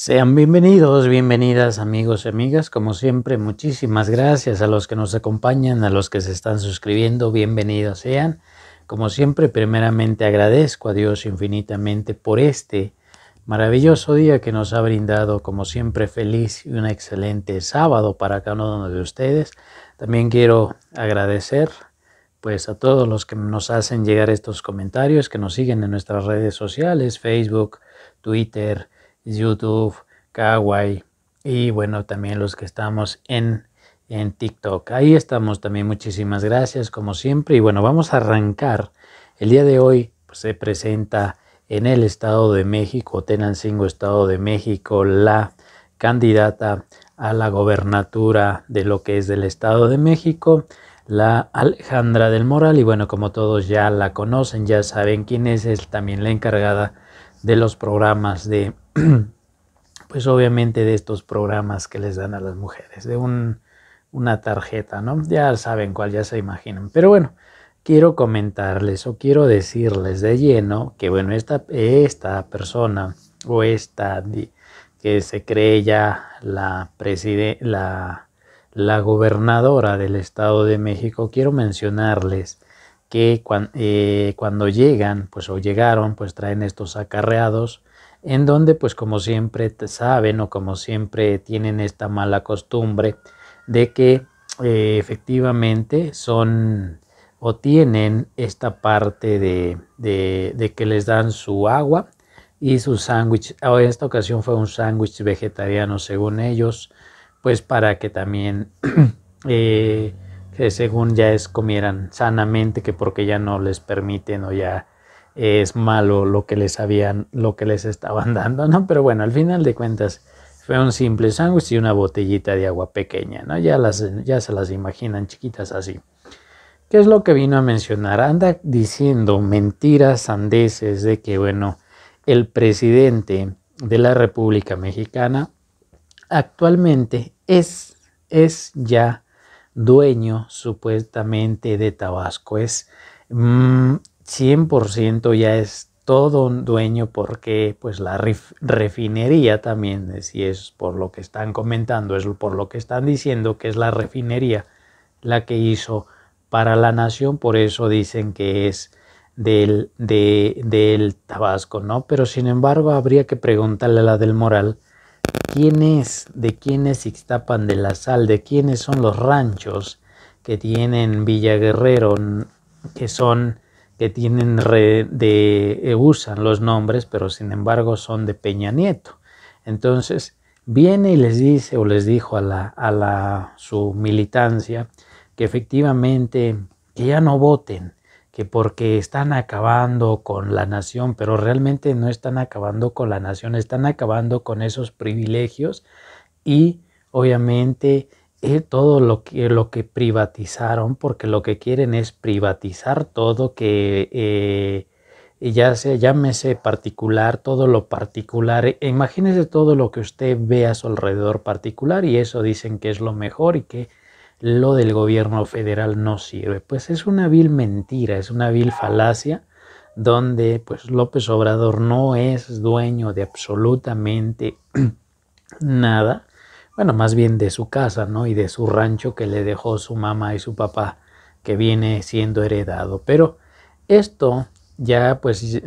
Sean bienvenidos, bienvenidas amigos y amigas. Como siempre, muchísimas gracias a los que nos acompañan, a los que se están suscribiendo, bienvenidos sean. Como siempre, primeramente agradezco a Dios infinitamente por este maravilloso día que nos ha brindado, como siempre, feliz y un excelente sábado para cada uno de ustedes. También quiero agradecer pues a todos los que nos hacen llegar estos comentarios, que nos siguen en nuestras redes sociales, Facebook, Twitter, YouTube, Kawaii y bueno, también los que estamos en, TikTok. Ahí estamos también. Muchísimas gracias como siempre. Y bueno, vamos a arrancar. El día de hoy pues, se presenta en el Estado de México, Tenancingo, Estado de México, la candidata a la gobernatura de lo que es del Estado de México, la Alejandra del Moral. Y bueno, como todos ya la conocen, ya saben quién es, es también la encargada de los programas de pues obviamente de estos programas que les dan a las mujeres, de una tarjeta, ¿no? Ya saben cuál, ya se imaginan. Pero bueno, quiero comentarles o quiero decirles de lleno que, bueno, esta, esta persona o esta que se cree ya la, la, gobernadora del Estado de México, quiero mencionarles que eh, cuando llegan, pues o llegaron, pues traen estos acarreados, en donde pues como siempre saben o como siempre tienen esta mala costumbre de que eh, efectivamente son o tienen esta parte de, que les dan su agua y su sándwich. En esta ocasión fue un sándwich vegetariano según ellos, pues para que también, eh, que según ya es comieran sanamente, que porque ya no les permiten o ya es malo lo que les habían, lo que les estaban dando, ¿no? Pero bueno, al final de cuentas fue un simple sándwich y una botellita de agua pequeña, ¿no? Ya, las, ya se las imaginan chiquitas así. ¿Qué es lo que vino a mencionar? Anda diciendo mentiras andeses de que, bueno, el presidente de la República Mexicana actualmente es, es ya dueño supuestamente de Tabasco, es mm, 100% ya es todo un dueño porque pues la refinería también, eh, si es por lo que están comentando, es por lo que están diciendo que es la refinería la que hizo para la nación, por eso dicen que es del, de, del Tabasco, ¿no? Pero sin embargo habría que preguntarle a la del Moral, ¿quién es, de quién es Ixtapan de la Sal, de quiénes son los ranchos que tienen Villa Guerrero, que son que tienen de, eh, usan los nombres, pero sin embargo son de Peña Nieto. Entonces viene y les dice o les dijo a la, a su militancia que efectivamente que ya no voten, que porque están acabando con la nación, pero realmente no están acabando con la nación, están acabando con esos privilegios y obviamente todo lo que, lo que privatizaron, porque lo que quieren es privatizar todo, que eh, ya sea, llámese particular, todo lo particular. Imagínese todo lo que usted ve a su alrededor particular y eso dicen que es lo mejor y que lo del gobierno federal no sirve. Pues es una vil mentira, es una vil falacia donde pues López Obrador no es dueño de absolutamente nada bueno, más bien de su casa, ¿no? Y de su rancho que le dejó su mamá y su papá, que viene siendo heredado. Pero esto ya pues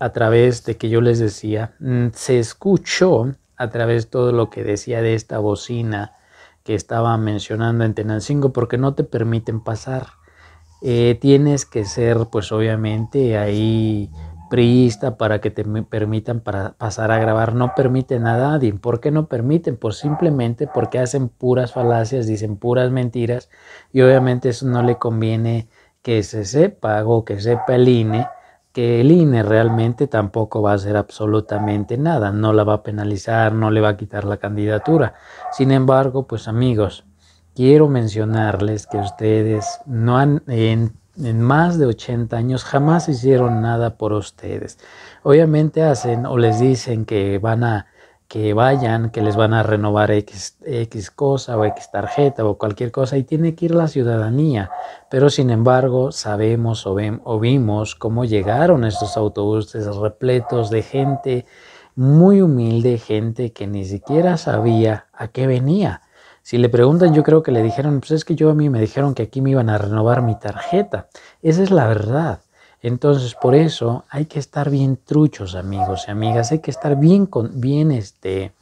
a través de que yo les decía, mm, se escuchó a través de todo lo que decía de esta bocina que estaba mencionando en Tenancingo, porque no te permiten pasar. Eh, tienes que ser pues obviamente ahí priista para que te permitan para pasar a grabar. No permite nada a nadie. ¿Por qué no permiten? Pues simplemente porque hacen puras falacias, dicen puras mentiras y obviamente eso no le conviene que se sepa o que sepa el INE que el INE realmente tampoco va a hacer absolutamente nada, no la va a penalizar, no le va a quitar la candidatura. Sin embargo, pues amigos, quiero mencionarles que ustedes no han, en más de 80 años jamás hicieron nada por ustedes. Obviamente hacen o les dicen que van a que vayan, que les van a renovar X, X cosa o X tarjeta o cualquier cosa y tiene que ir la ciudadanía. Pero sin embargo sabemos o, o vimos cómo llegaron estos autobuses repletos de gente muy humilde, gente que ni siquiera sabía a qué venía si le preguntan, yo creo que le dijeron, pues es que yo a mí me dijeron que aquí me iban a renovar mi tarjeta. Esa es la verdad. Entonces, por eso hay que estar bien truchos, amigos y amigas. Hay que estar bien con bien este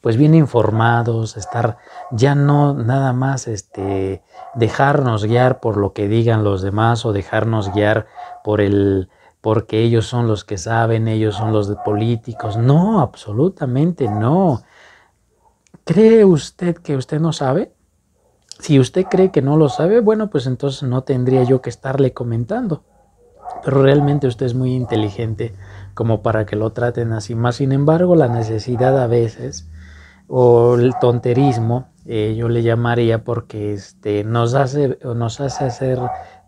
pues bien informados, estar ya no nada más este dejarnos guiar por lo que digan los demás o dejarnos guiar por el porque ellos son los que saben, ellos son los de políticos. No, absolutamente no. ¿Cree usted que usted no sabe? Si usted cree que no lo sabe, bueno, pues entonces no tendría yo que estarle comentando. Pero realmente usted es muy inteligente como para que lo traten así. Más sin embargo, la necesidad a veces o el tonterismo, eh, yo le llamaría porque este, nos, hace, nos hace hacer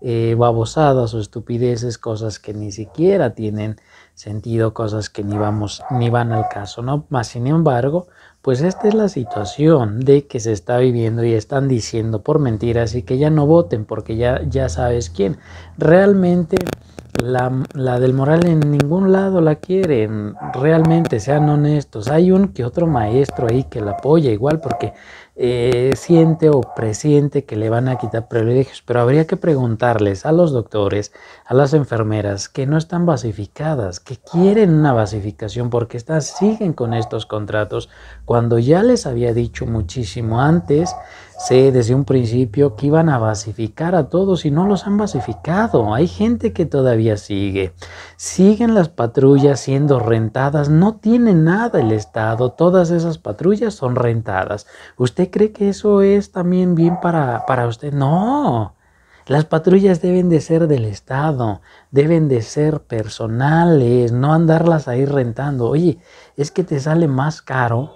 eh, babosadas o estupideces, cosas que ni siquiera tienen sentido, cosas que ni vamos ni van al caso, ¿no? Más sin embargo, pues esta es la situación de que se está viviendo y están diciendo por mentiras y que ya no voten porque ya ya sabes quién. Realmente la, la, del moral en ningún lado la quieren, realmente sean honestos. Hay un que otro maestro ahí que la apoya igual porque eh, siente o presiente que le van a quitar privilegios, pero habría que preguntarles a los doctores, a las enfermeras que no están basificadas, que quieren una basificación porque están, siguen con estos contratos cuando ya les había dicho muchísimo antes sé desde un principio que iban a basificar a todos y no los han basificado. Hay gente que todavía sigue. Siguen las patrullas siendo rentadas. No tiene nada el Estado. Todas esas patrullas son rentadas. ¿Usted cree que eso es también bien para, para usted? No. Las patrullas deben de ser del Estado, deben de ser personales, no andarlas ahí rentando. Oye, es que te sale más caro